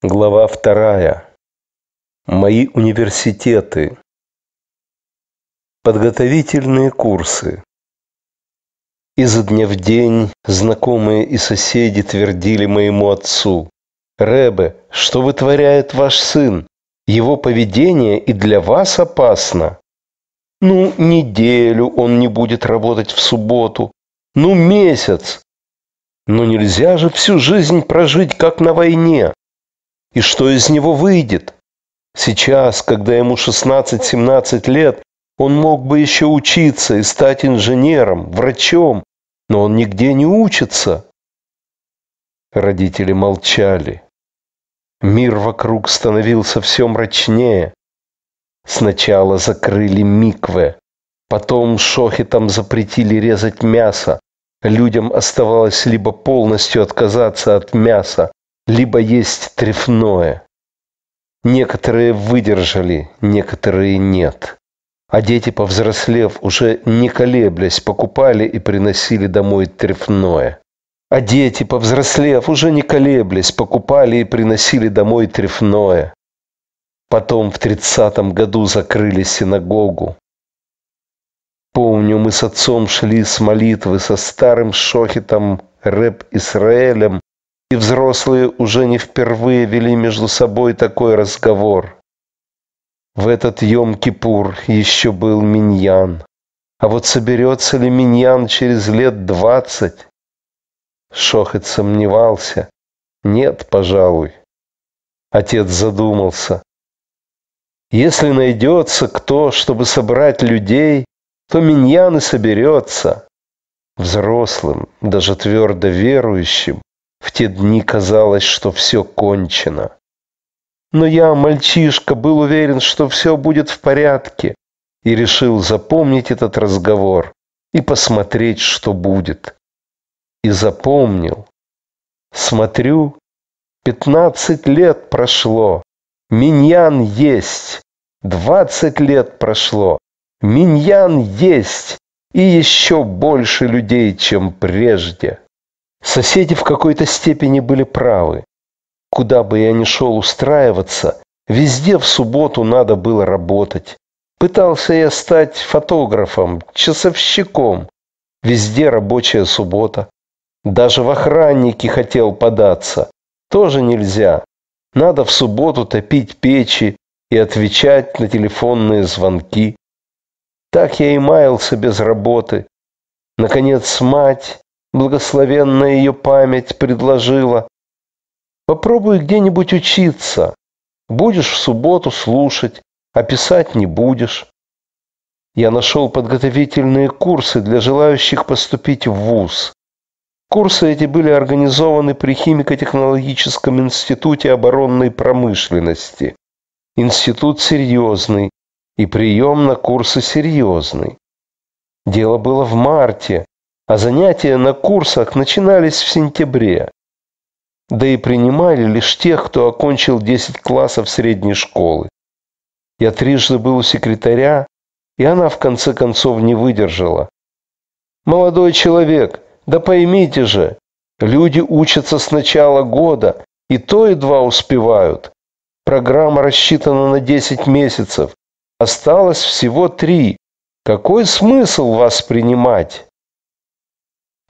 Глава вторая. Мои университеты. Подготовительные курсы. Изо дня в день знакомые и соседи твердили моему отцу. «Рэбе, что вытворяет ваш сын? Его поведение и для вас опасно». «Ну, неделю он не будет работать в субботу. Ну, месяц. Но нельзя же всю жизнь прожить, как на войне» и что из него выйдет. Сейчас, когда ему 16-17 лет, он мог бы еще учиться и стать инженером, врачом, но он нигде не учится. Родители молчали. Мир вокруг становился все мрачнее. Сначала закрыли миквы, потом шохетам запретили резать мясо. Людям оставалось либо полностью отказаться от мяса, либо есть трефное. Некоторые выдержали, некоторые нет. А дети, повзрослев, уже не колеблясь, покупали и приносили домой трефное. А дети, повзрослев, уже не колеблясь, покупали и приносили домой трефное. Потом в тридцатом году закрыли синагогу. Помню, мы с отцом шли с молитвы со старым шохетом Рэб Исраэлем и взрослые уже не впервые вели между собой такой разговор. В этот Йом-Кипур еще был Миньян. А вот соберется ли Миньян через лет двадцать? Шохет сомневался. Нет, пожалуй. Отец задумался. Если найдется кто, чтобы собрать людей, то Миньян и соберется. Взрослым, даже твердо верующим, в те дни казалось, что все кончено. Но я, мальчишка, был уверен, что все будет в порядке, и решил запомнить этот разговор и посмотреть, что будет. И запомнил. Смотрю, 15 лет прошло, миньян есть, 20 лет прошло, миньян есть, и еще больше людей, чем прежде. Соседи в какой-то степени были правы. Куда бы я ни шел устраиваться, везде в субботу надо было работать. Пытался я стать фотографом, часовщиком. Везде рабочая суббота. Даже в охранники хотел податься. Тоже нельзя. Надо в субботу топить печи и отвечать на телефонные звонки. Так я и маялся без работы. Наконец мать благословенная ее память предложила. Попробуй где-нибудь учиться. Будешь в субботу слушать, а писать не будешь. Я нашел подготовительные курсы для желающих поступить в ВУЗ. Курсы эти были организованы при Химико-технологическом институте оборонной промышленности. Институт серьезный, и прием на курсы серьезный. Дело было в марте, а занятия на курсах начинались в сентябре. Да и принимали лишь тех, кто окончил 10 классов средней школы. Я трижды был у секретаря, и она в конце концов не выдержала. «Молодой человек, да поймите же, люди учатся с начала года, и то едва успевают. Программа рассчитана на 10 месяцев, осталось всего три. Какой смысл вас принимать?»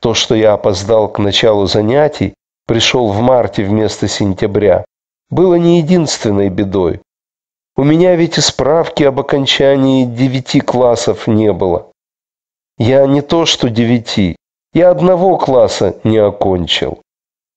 То, что я опоздал к началу занятий, пришел в марте вместо сентября, было не единственной бедой. У меня ведь и справки об окончании девяти классов не было. Я не то что девяти, я одного класса не окончил.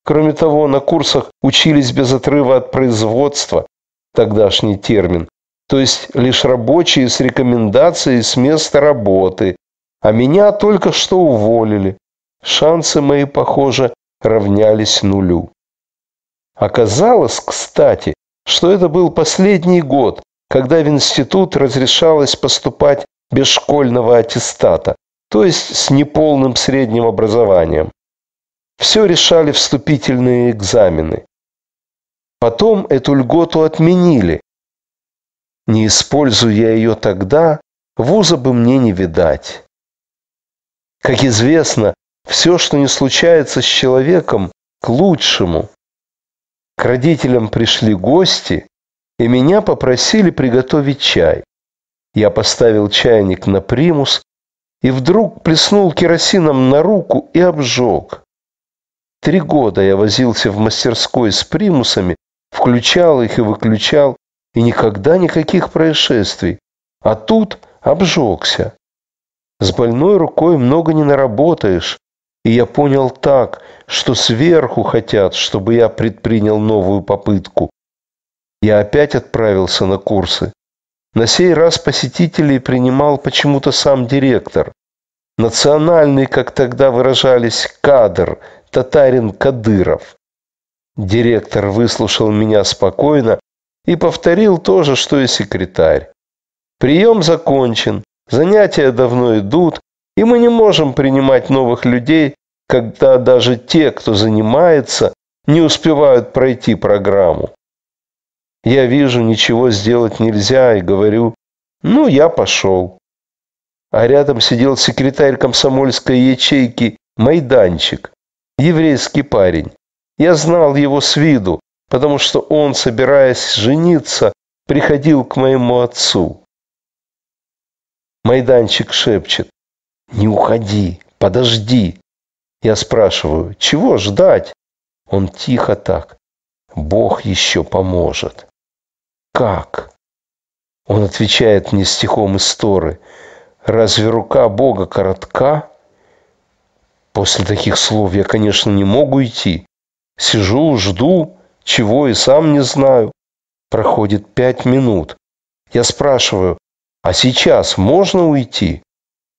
Кроме того, на курсах учились без отрыва от производства, тогдашний термин, то есть лишь рабочие с рекомендацией с места работы, а меня только что уволили. Шансы мои, похоже, равнялись нулю. Оказалось, кстати, что это был последний год, когда в институт разрешалось поступать без школьного аттестата, то есть с неполным средним образованием. Все решали вступительные экзамены. Потом эту льготу отменили. Не используя я ее тогда, вуза бы мне не видать. Как известно, все, что не случается с человеком, к лучшему. К родителям пришли гости, и меня попросили приготовить чай. Я поставил чайник на примус и вдруг плеснул керосином на руку и обжег. Три года я возился в мастерской с примусами, включал их и выключал, и никогда никаких происшествий. А тут обжегся. С больной рукой много не наработаешь, и я понял так, что сверху хотят, чтобы я предпринял новую попытку. Я опять отправился на курсы. На сей раз посетителей принимал почему-то сам директор. Национальный, как тогда выражались, кадр, татарин Кадыров. Директор выслушал меня спокойно и повторил то же, что и секретарь. Прием закончен, занятия давно идут, и мы не можем принимать новых людей, когда даже те, кто занимается, не успевают пройти программу. Я вижу, ничего сделать нельзя, и говорю, ну, я пошел. А рядом сидел секретарь комсомольской ячейки Майданчик, еврейский парень. Я знал его с виду, потому что он, собираясь жениться, приходил к моему отцу. Майданчик шепчет. Не уходи, подожди. Я спрашиваю, чего ждать? Он тихо так. Бог еще поможет. Как? Он отвечает мне стихом из Торы. Разве рука Бога коротка? После таких слов я, конечно, не могу идти. Сижу, жду, чего и сам не знаю. Проходит пять минут. Я спрашиваю, а сейчас можно уйти?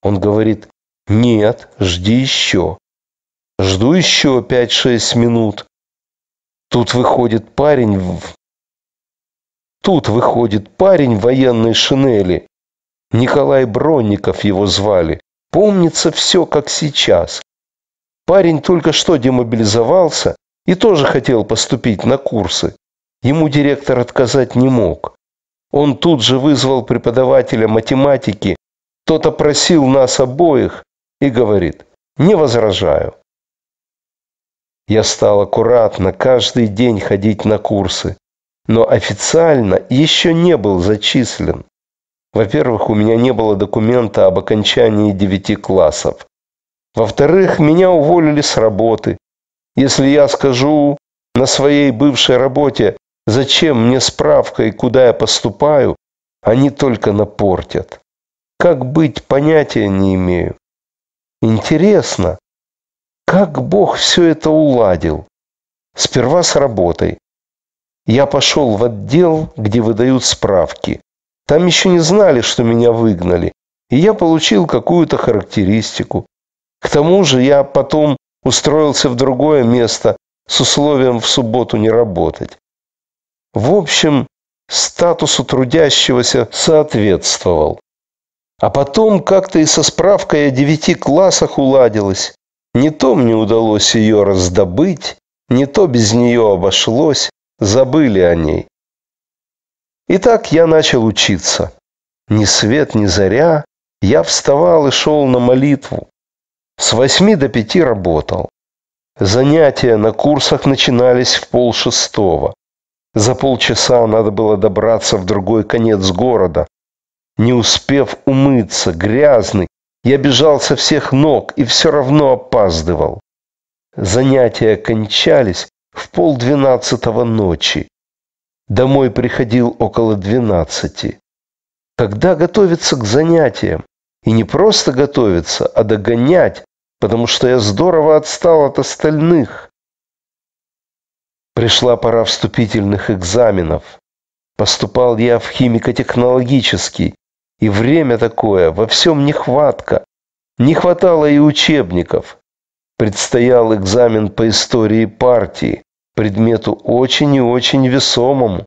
Он говорит, нет, жди еще. Жду еще 5-6 минут. Тут выходит парень в... Тут выходит парень в военной шинели. Николай Бронников его звали. Помнится все, как сейчас. Парень только что демобилизовался и тоже хотел поступить на курсы. Ему директор отказать не мог. Он тут же вызвал преподавателя математики тот опросил нас обоих и говорит, не возражаю. Я стал аккуратно каждый день ходить на курсы, но официально еще не был зачислен. Во-первых, у меня не было документа об окончании девяти классов. Во-вторых, меня уволили с работы. Если я скажу на своей бывшей работе, зачем мне справка и куда я поступаю, они только напортят. Как быть, понятия не имею. Интересно, как Бог все это уладил? Сперва с работой. Я пошел в отдел, где выдают справки. Там еще не знали, что меня выгнали, и я получил какую-то характеристику. К тому же я потом устроился в другое место с условием в субботу не работать. В общем, статусу трудящегося соответствовал. А потом как-то и со справкой о девяти классах уладилось. Не то мне удалось ее раздобыть, не то без нее обошлось, забыли о ней. И так я начал учиться. Ни свет, ни заря, я вставал и шел на молитву. С восьми до пяти работал. Занятия на курсах начинались в полшестого. За полчаса надо было добраться в другой конец города, не успев умыться, грязный. Я бежал со всех ног и все равно опаздывал. Занятия кончались в полдвенадцатого ночи. Домой приходил около двенадцати. когда готовиться к занятиям. И не просто готовиться, а догонять, потому что я здорово отстал от остальных. Пришла пора вступительных экзаменов. Поступал я в химико-технологический, и время такое, во всем нехватка. Не хватало и учебников. Предстоял экзамен по истории партии, предмету очень и очень весомому.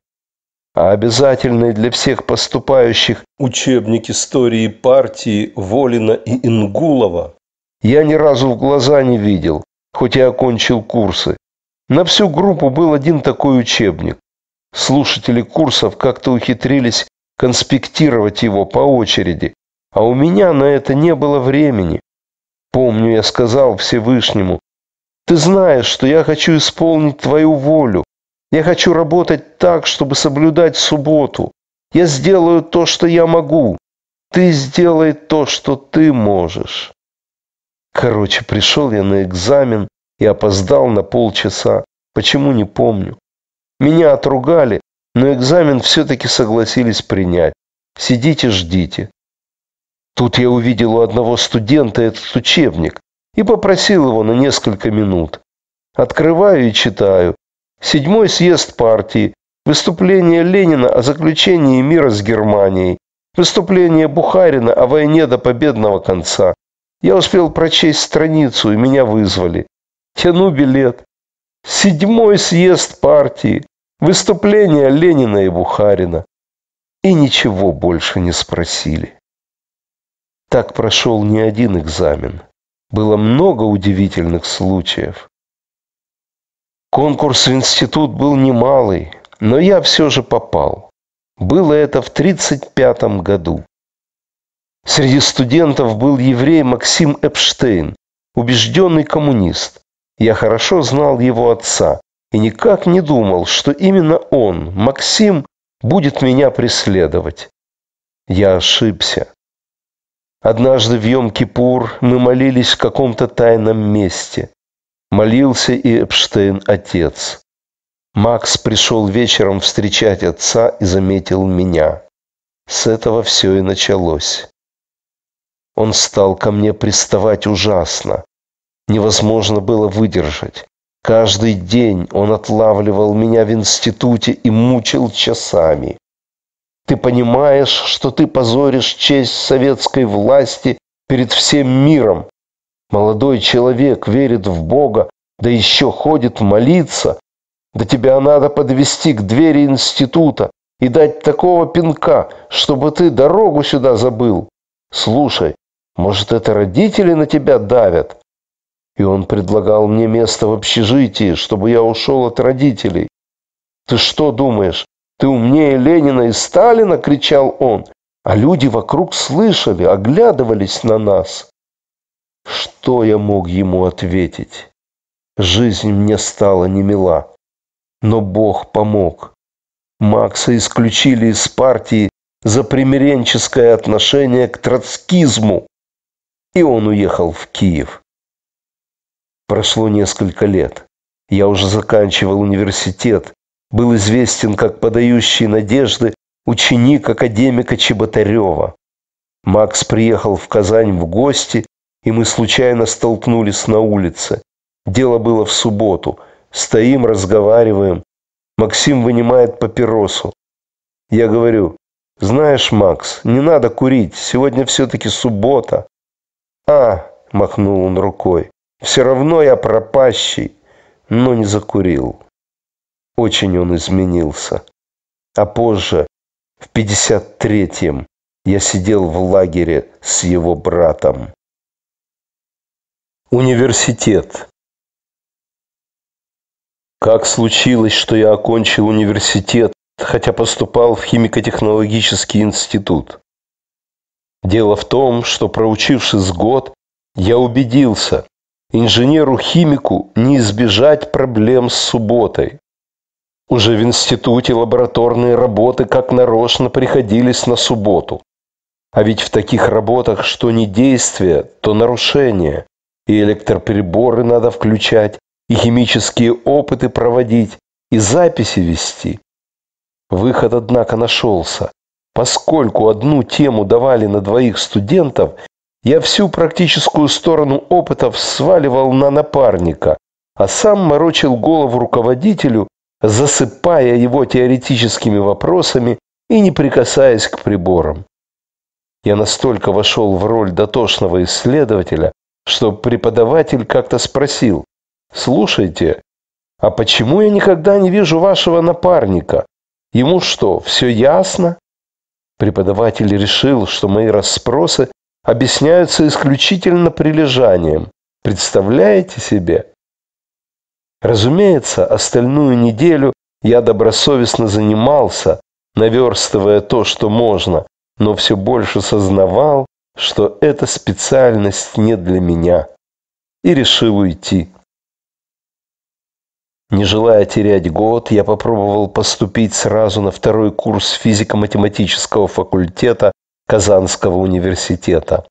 А обязательные для всех поступающих учебник истории партии Волина и Ингулова я ни разу в глаза не видел, хоть и окончил курсы. На всю группу был один такой учебник. Слушатели курсов как-то ухитрились конспектировать его по очереди, а у меня на это не было времени. Помню, я сказал Всевышнему, «Ты знаешь, что я хочу исполнить твою волю. Я хочу работать так, чтобы соблюдать субботу. Я сделаю то, что я могу. Ты сделай то, что ты можешь». Короче, пришел я на экзамен и опоздал на полчаса. Почему, не помню. Меня отругали, но экзамен все-таки согласились принять. Сидите, ждите. Тут я увидел у одного студента этот учебник и попросил его на несколько минут. Открываю и читаю. Седьмой съезд партии. Выступление Ленина о заключении мира с Германией. Выступление Бухарина о войне до победного конца. Я успел прочесть страницу, и меня вызвали. Тяну билет. Седьмой съезд партии выступления Ленина и Бухарина, и ничего больше не спросили. Так прошел не один экзамен. Было много удивительных случаев. Конкурс в институт был немалый, но я все же попал. Было это в 1935 году. Среди студентов был еврей Максим Эпштейн, убежденный коммунист. Я хорошо знал его отца, и никак не думал, что именно он, Максим, будет меня преследовать. Я ошибся. Однажды в Йом-Кипур мы молились в каком-то тайном месте. Молился и Эпштейн отец. Макс пришел вечером встречать отца и заметил меня. С этого все и началось. Он стал ко мне приставать ужасно. Невозможно было выдержать. Каждый день он отлавливал меня в институте и мучил часами. Ты понимаешь, что ты позоришь честь советской власти перед всем миром. Молодой человек верит в Бога, да еще ходит молиться. Да тебя надо подвести к двери института и дать такого пинка, чтобы ты дорогу сюда забыл. Слушай, может, это родители на тебя давят? И он предлагал мне место в общежитии, чтобы я ушел от родителей. Ты что думаешь, ты умнее Ленина и Сталина? кричал он. А люди вокруг слышали, оглядывались на нас. Что я мог ему ответить? Жизнь мне стала немила. Но Бог помог. Макса исключили из партии за примиренческое отношение к троцкизму, и он уехал в Киев. Прошло несколько лет. Я уже заканчивал университет, был известен как подающий надежды ученик академика Чеботарева. Макс приехал в Казань в гости, и мы случайно столкнулись на улице. Дело было в субботу. Стоим, разговариваем. Максим вынимает папиросу. Я говорю, знаешь, Макс, не надо курить, сегодня все-таки суббота. А, махнул он рукой, все равно я пропащий, но не закурил. Очень он изменился. А позже, в 53-м, я сидел в лагере с его братом. Университет. Как случилось, что я окончил университет, хотя поступал в химико-технологический институт? Дело в том, что проучившись год, я убедился, Инженеру-химику не избежать проблем с субботой. Уже в институте лабораторные работы как нарочно приходились на субботу. А ведь в таких работах что не действие, то нарушение. И электроприборы надо включать, и химические опыты проводить, и записи вести. Выход, однако, нашелся. Поскольку одну тему давали на двоих студентов, я всю практическую сторону опытов сваливал на напарника, а сам морочил голову руководителю, засыпая его теоретическими вопросами и не прикасаясь к приборам. Я настолько вошел в роль дотошного исследователя, что преподаватель как-то спросил, «Слушайте, а почему я никогда не вижу вашего напарника? Ему что, все ясно?» Преподаватель решил, что мои расспросы объясняются исключительно прилежанием. Представляете себе? Разумеется, остальную неделю я добросовестно занимался, наверстывая то, что можно, но все больше сознавал, что эта специальность не для меня, и решил уйти. Не желая терять год, я попробовал поступить сразу на второй курс физико-математического факультета Казанского университета.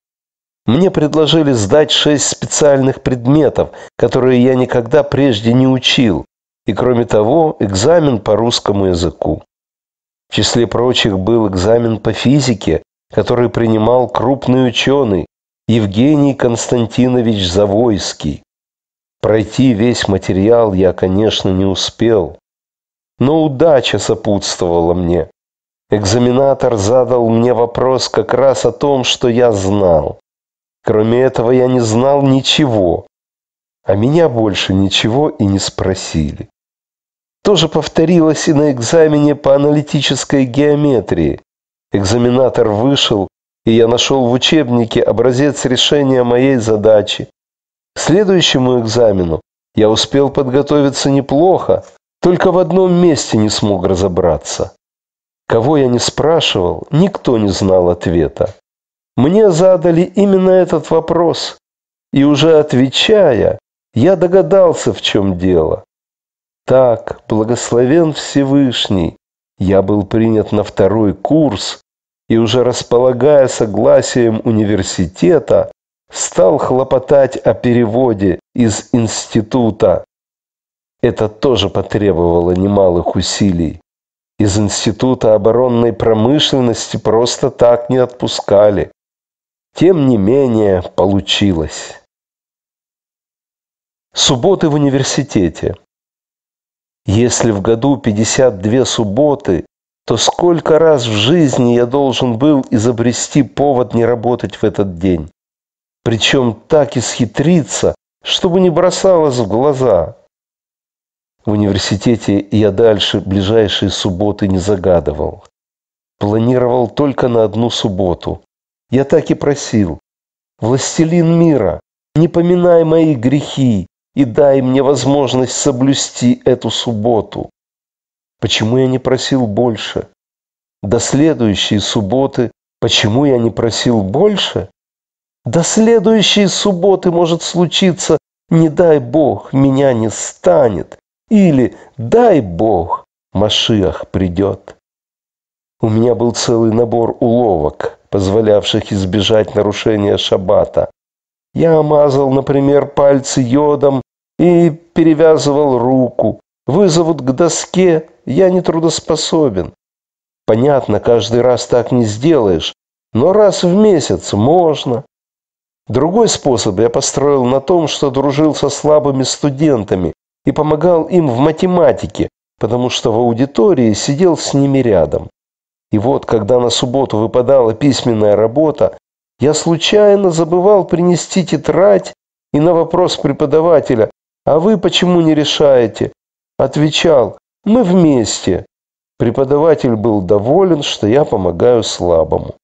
Мне предложили сдать шесть специальных предметов, которые я никогда прежде не учил, и, кроме того, экзамен по русскому языку. В числе прочих был экзамен по физике, который принимал крупный ученый Евгений Константинович Завойский. Пройти весь материал я, конечно, не успел, но удача сопутствовала мне. Экзаменатор задал мне вопрос как раз о том, что я знал. Кроме этого я не знал ничего. А меня больше ничего и не спросили. То же повторилось и на экзамене по аналитической геометрии. Экзаменатор вышел, и я нашел в учебнике образец решения моей задачи. К следующему экзамену я успел подготовиться неплохо, только в одном месте не смог разобраться. Кого я не спрашивал, никто не знал ответа. Мне задали именно этот вопрос, и уже отвечая, я догадался, в чем дело. Так, благословен Всевышний, я был принят на второй курс и уже располагая согласием университета, стал хлопотать о переводе из института. Это тоже потребовало немалых усилий из Института оборонной промышленности просто так не отпускали. Тем не менее, получилось. Субботы в университете. Если в году 52 субботы, то сколько раз в жизни я должен был изобрести повод не работать в этот день? Причем так и чтобы не бросалось в глаза в университете я дальше ближайшие субботы не загадывал. Планировал только на одну субботу. Я так и просил. «Властелин мира, не поминай мои грехи и дай мне возможность соблюсти эту субботу». Почему я не просил больше? До следующей субботы почему я не просил больше? До следующей субботы может случиться, не дай Бог, меня не станет, или «Дай Бог, Машиах придет». У меня был целый набор уловок, позволявших избежать нарушения шаббата. Я мазал, например, пальцы йодом и перевязывал руку. Вызовут к доске, я не трудоспособен. Понятно, каждый раз так не сделаешь, но раз в месяц можно. Другой способ я построил на том, что дружил со слабыми студентами, и помогал им в математике, потому что в аудитории сидел с ними рядом. И вот, когда на субботу выпадала письменная работа, я случайно забывал принести тетрадь и на вопрос преподавателя «А вы почему не решаете?» отвечал «Мы вместе». Преподаватель был доволен, что я помогаю слабому.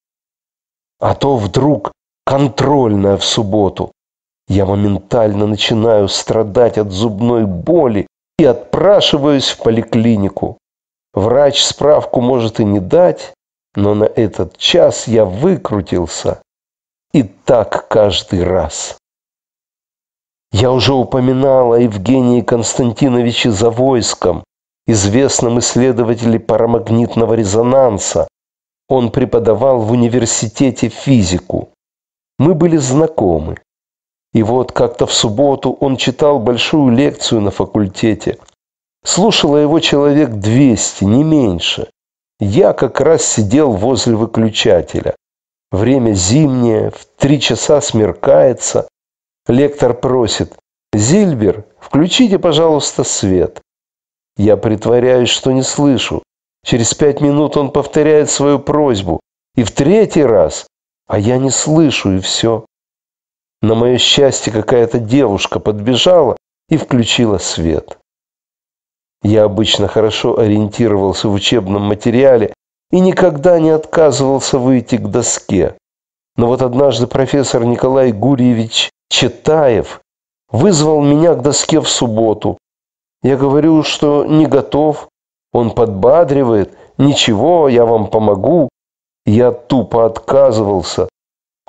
А то вдруг контрольная в субботу. Я моментально начинаю страдать от зубной боли и отпрашиваюсь в поликлинику. Врач справку может и не дать, но на этот час я выкрутился. И так каждый раз. Я уже упоминал о Евгении Константиновиче Завойском, известном исследователе парамагнитного резонанса. Он преподавал в университете физику. Мы были знакомы. И вот как-то в субботу он читал большую лекцию на факультете. Слушало его человек 200, не меньше. Я как раз сидел возле выключателя. Время зимнее, в три часа смеркается. Лектор просит, «Зильбер, включите, пожалуйста, свет». Я притворяюсь, что не слышу. Через пять минут он повторяет свою просьбу. И в третий раз, а я не слышу, и все. На мое счастье, какая-то девушка подбежала и включила свет. Я обычно хорошо ориентировался в учебном материале и никогда не отказывался выйти к доске. Но вот однажды профессор Николай Гурьевич Читаев вызвал меня к доске в субботу. Я говорю, что не готов. Он подбадривает. Ничего, я вам помогу. Я тупо отказывался.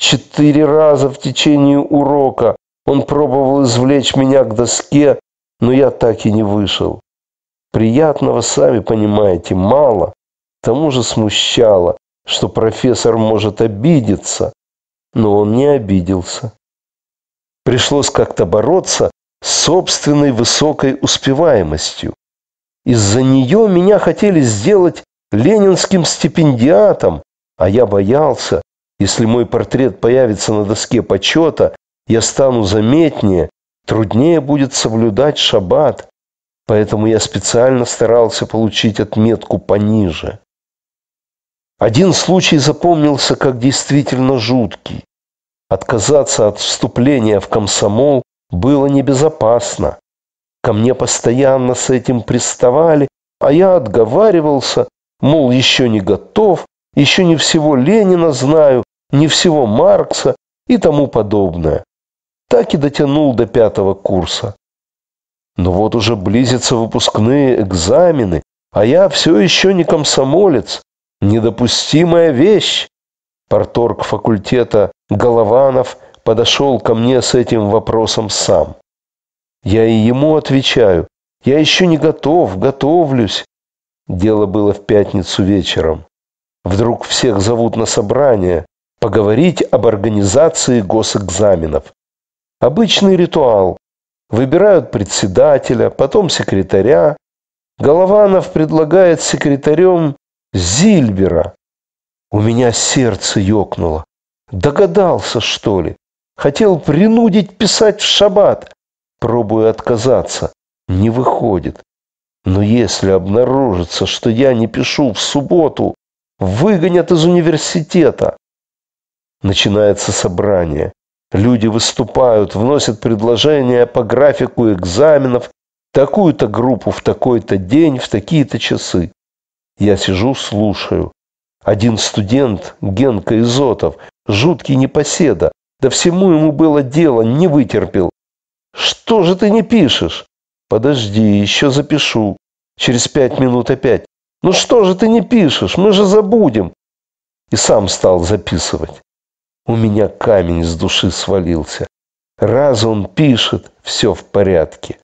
Четыре раза в течение урока он пробовал извлечь меня к доске, но я так и не вышел. Приятного, сами понимаете, мало. К тому же смущало, что профессор может обидеться, но он не обиделся. Пришлось как-то бороться с собственной высокой успеваемостью. Из-за нее меня хотели сделать ленинским стипендиатом, а я боялся, если мой портрет появится на доске почета, я стану заметнее, труднее будет соблюдать шаббат, поэтому я специально старался получить отметку пониже. Один случай запомнился как действительно жуткий. Отказаться от вступления в комсомол было небезопасно. Ко мне постоянно с этим приставали, а я отговаривался, мол, еще не готов, еще не всего Ленина знаю, не всего Маркса и тому подобное. Так и дотянул до пятого курса. Но вот уже близятся выпускные экзамены, а я все еще не комсомолец. Недопустимая вещь. Порторг факультета Голованов подошел ко мне с этим вопросом сам. Я и ему отвечаю. Я еще не готов, готовлюсь. Дело было в пятницу вечером. Вдруг всех зовут на собрание поговорить об организации госэкзаменов. Обычный ритуал. Выбирают председателя, потом секретаря. Голованов предлагает секретарем Зильбера. У меня сердце ёкнуло. Догадался, что ли? Хотел принудить писать в шаббат. Пробую отказаться. Не выходит. Но если обнаружится, что я не пишу в субботу, выгонят из университета начинается собрание. Люди выступают, вносят предложения по графику экзаменов, такую-то группу в такой-то день, в такие-то часы. Я сижу, слушаю. Один студент, Генка Изотов, жуткий непоседа, да всему ему было дело, не вытерпел. «Что же ты не пишешь?» «Подожди, еще запишу. Через пять минут опять. Ну что же ты не пишешь? Мы же забудем!» И сам стал записывать. У меня камень с души свалился. Раз он пишет, все в порядке.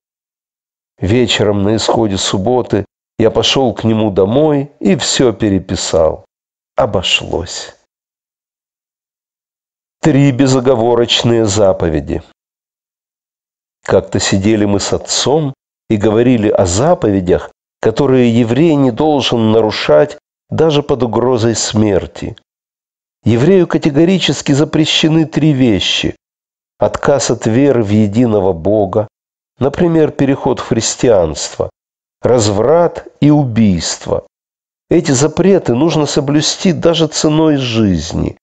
Вечером на исходе субботы я пошел к нему домой и все переписал. Обошлось. Три безоговорочные заповеди. Как-то сидели мы с отцом и говорили о заповедях, которые еврей не должен нарушать даже под угрозой смерти. Еврею категорически запрещены три вещи. Отказ от веры в единого Бога, например, переход в христианство, разврат и убийство. Эти запреты нужно соблюсти даже ценой жизни.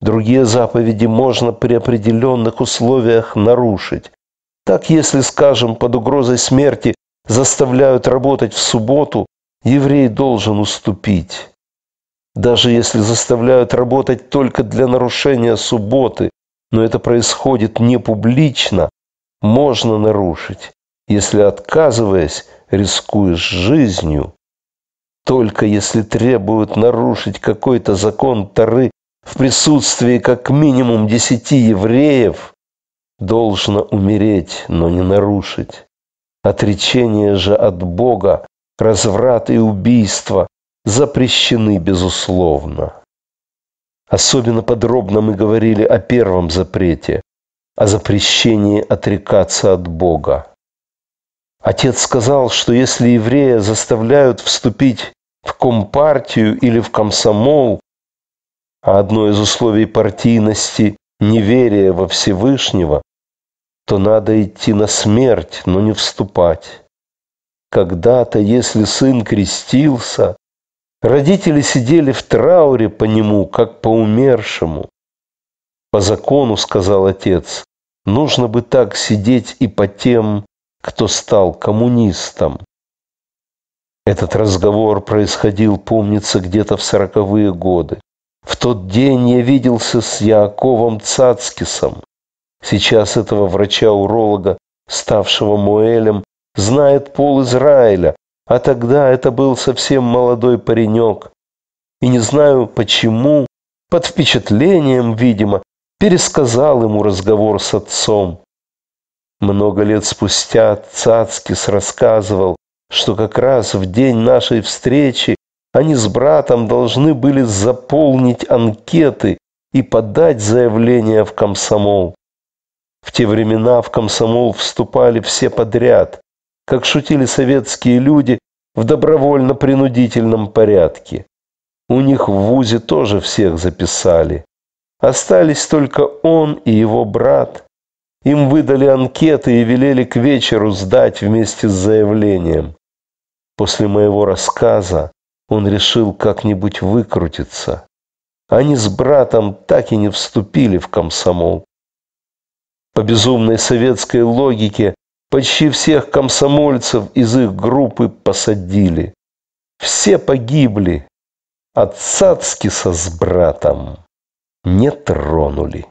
Другие заповеди можно при определенных условиях нарушить. Так, если, скажем, под угрозой смерти заставляют работать в субботу, еврей должен уступить даже если заставляют работать только для нарушения субботы, но это происходит не публично, можно нарушить, если отказываясь, рискуешь жизнью. Только если требуют нарушить какой-то закон Тары в присутствии как минимум десяти евреев, должно умереть, но не нарушить. Отречение же от Бога, разврат и убийство запрещены, безусловно. Особенно подробно мы говорили о первом запрете, о запрещении отрекаться от Бога. Отец сказал, что если еврея заставляют вступить в компартию или в комсомол, а одно из условий партийности – неверие во Всевышнего, то надо идти на смерть, но не вступать. Когда-то, если сын крестился, Родители сидели в трауре по нему, как по умершему. По закону, сказал отец, нужно бы так сидеть и по тем, кто стал коммунистом. Этот разговор происходил, помнится, где-то в сороковые годы. В тот день я виделся с Яковом Цацкисом. Сейчас этого врача-уролога, ставшего Муэлем, знает пол Израиля, а тогда это был совсем молодой паренек. И не знаю почему, под впечатлением, видимо, пересказал ему разговор с отцом. Много лет спустя Цацкис рассказывал, что как раз в день нашей встречи они с братом должны были заполнить анкеты и подать заявление в комсомол. В те времена в комсомол вступали все подряд как шутили советские люди, в добровольно-принудительном порядке. У них в ВУЗе тоже всех записали. Остались только он и его брат. Им выдали анкеты и велели к вечеру сдать вместе с заявлением. После моего рассказа он решил как-нибудь выкрутиться. Они с братом так и не вступили в комсомол. По безумной советской логике Почти всех комсомольцев из их группы посадили. Все погибли, а Цацкиса с братом не тронули.